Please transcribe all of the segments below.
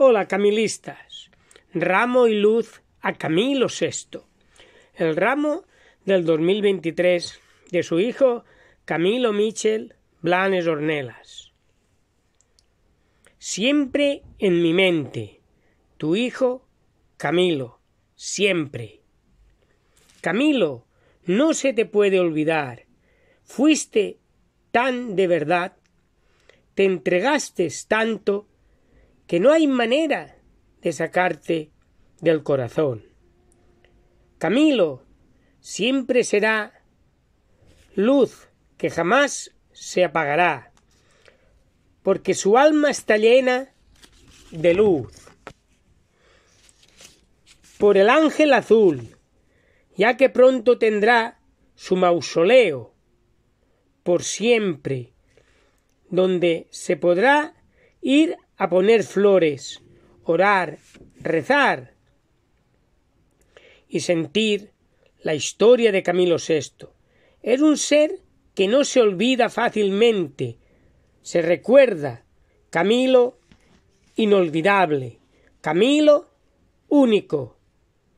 Hola camilistas. Ramo y luz a Camilo VI. El ramo del 2023 de su hijo Camilo Michel Blanes Ornelas. Siempre en mi mente, tu hijo Camilo, siempre. Camilo, no se te puede olvidar. Fuiste tan de verdad, te entregaste tanto que no hay manera de sacarte del corazón. Camilo siempre será luz que jamás se apagará, porque su alma está llena de luz. Por el ángel azul, ya que pronto tendrá su mausoleo, por siempre, donde se podrá ir a poner flores, orar, rezar y sentir la historia de Camilo VI. Es un ser que no se olvida fácilmente, se recuerda. Camilo inolvidable, Camilo único,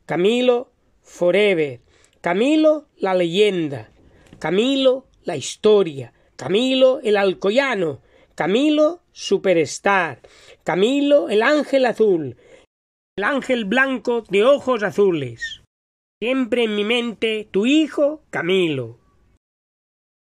Camilo forever, Camilo la leyenda, Camilo la historia, Camilo el alcoyano, Camilo Superstar, Camilo el Ángel Azul, el Ángel Blanco de ojos azules. Siempre en mi mente tu hijo Camilo.